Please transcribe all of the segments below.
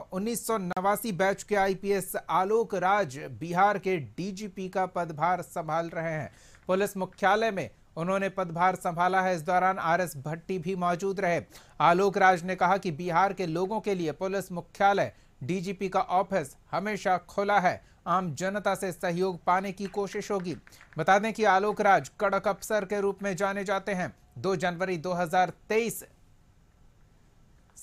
उन्नीस बैच के आईपीएस आलोक राज बिहार के डीजीपी का पदभार संभाल रहे हैं पुलिस मुख्यालय में उन्होंने पदभार संभाला है इस दौरान आर एस भट्टी भी मौजूद रहे आलोक राज ने कहा कि बिहार के लोगों के लिए पुलिस मुख्यालय डीजीपी का ऑफिस हमेशा खुला है आम जनता से सहयोग पाने की कोशिश होगी बता दें कि आलोक राज कड़क अफसर के रूप में जाने जाते हैं 2 जनवरी 2023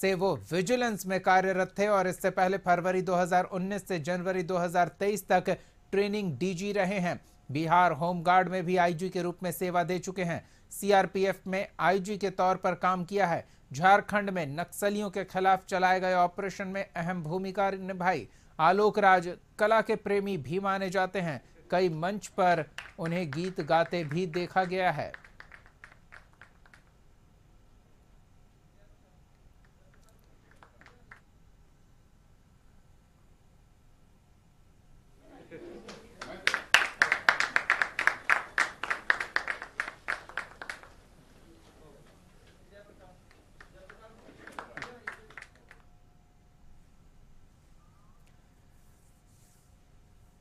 से वो विजिलेंस में कार्यरत थे और इससे पहले फरवरी 2019 से जनवरी 2023 तक ट्रेनिंग डीजी रहे हैं बिहार होमगार्ड में भी आईजी के रूप में सेवा दे चुके हैं सीआरपीएफ में आईजी के तौर पर काम किया है झारखंड में नक्सलियों के खिलाफ चलाए गए ऑपरेशन में अहम भूमिका निभाई आलोक राज कला के प्रेमी भी माने जाते हैं कई मंच पर उन्हें गीत गाते भी देखा गया है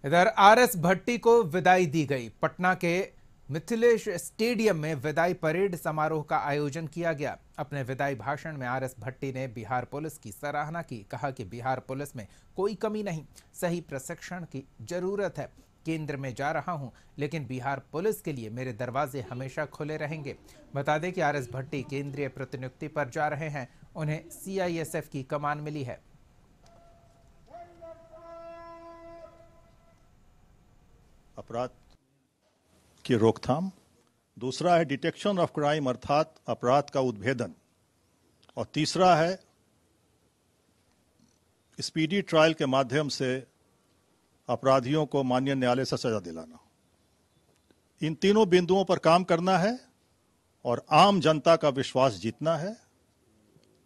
इधर आर एस भट्टी को विदाई दी गई पटना के मिथिलेश स्टेडियम में विदाई परेड समारोह का आयोजन किया गया अपने विदाई भाषण में आर एस भट्टी ने बिहार पुलिस की सराहना की कहा कि बिहार पुलिस में कोई कमी नहीं सही प्रशिक्षण की जरूरत है केंद्र में जा रहा हूं लेकिन बिहार पुलिस के लिए मेरे दरवाजे हमेशा खुले रहेंगे बता दें कि आर एस भट्टी केंद्रीय प्रतिनियुक्ति पर जा रहे हैं उन्हें सी की कमान मिली है अपराध की रोकथाम दूसरा है डिटेक्शन ऑफ क्राइम अर्थात अपराध का उद्भेदन और तीसरा है स्पीडी ट्रायल के माध्यम से अपराधियों को मान्य न्यायालय से सजा दिलाना इन तीनों बिंदुओं पर काम करना है और आम जनता का विश्वास जीतना है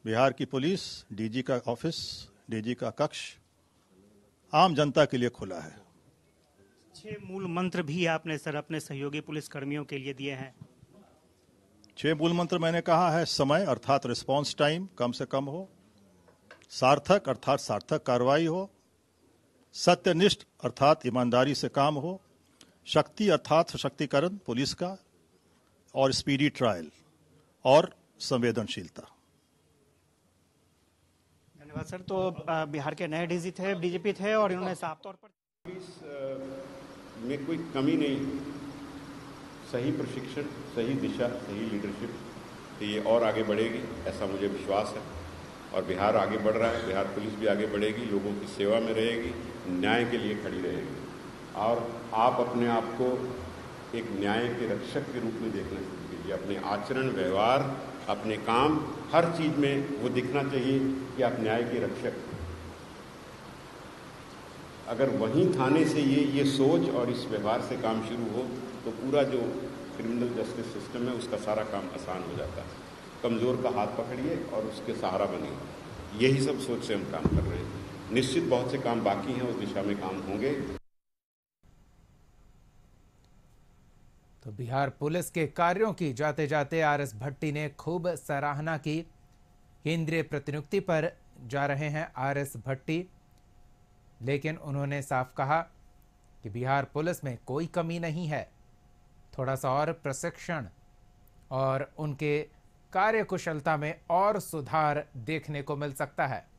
बिहार की पुलिस डीजी का ऑफिस डीजी का कक्ष आम जनता के लिए खुला है छह मूल मंत्र भी आपने सर अपने सहयोगी पुलिस कर्मियों के लिए दिए हैं छह मूल मंत्र मैंने कहा है समय अर्थात रिस्पांस टाइम कम से कम हो सार्थक अर्थात सार्थक कार्रवाई हो सत्यनिष्ठ अर्थात ईमानदारी से काम हो शक्ति अर्थात सशक्तिकरण पुलिस का और स्पीडी ट्रायल और संवेदनशीलता धन्यवाद सर तो बिहार के नए डीजी थे डीजीपी थे और इन्होंने साफ तौर पर में कोई कमी नहीं सही प्रशिक्षण सही दिशा सही लीडरशिप तो ये और आगे बढ़ेगी ऐसा मुझे विश्वास है और बिहार आगे बढ़ रहा है बिहार पुलिस भी आगे बढ़ेगी लोगों की सेवा में रहेगी न्याय के लिए खड़ी रहेगी और आप अपने आप को एक न्याय के रक्षक के रूप में देखना शुरू कीजिए अपने आचरण व्यवहार अपने काम हर चीज़ में वो दिखना चाहिए कि आप न्याय के रक्षक अगर वहीं थाने से ये ये सोच और इस व्यवहार से काम शुरू हो तो पूरा जो क्रिमिनल जस्टिस सिस्टम है उसका सारा काम आसान हो जाता है कमज़ोर का हाथ पकड़िए और उसके सहारा बनिए यही सब सोच से हम काम कर रहे हैं निश्चित बहुत से काम बाकी हैं उस दिशा में काम होंगे तो बिहार पुलिस के कार्यों की जाते जाते आर एस भट्टी ने खूब सराहना की केंद्रीय प्रतिनियुक्ति पर जा रहे हैं आर एस भट्टी लेकिन उन्होंने साफ कहा कि बिहार पुलिस में कोई कमी नहीं है थोड़ा सा और प्रशिक्षण और उनके कार्यकुशलता में और सुधार देखने को मिल सकता है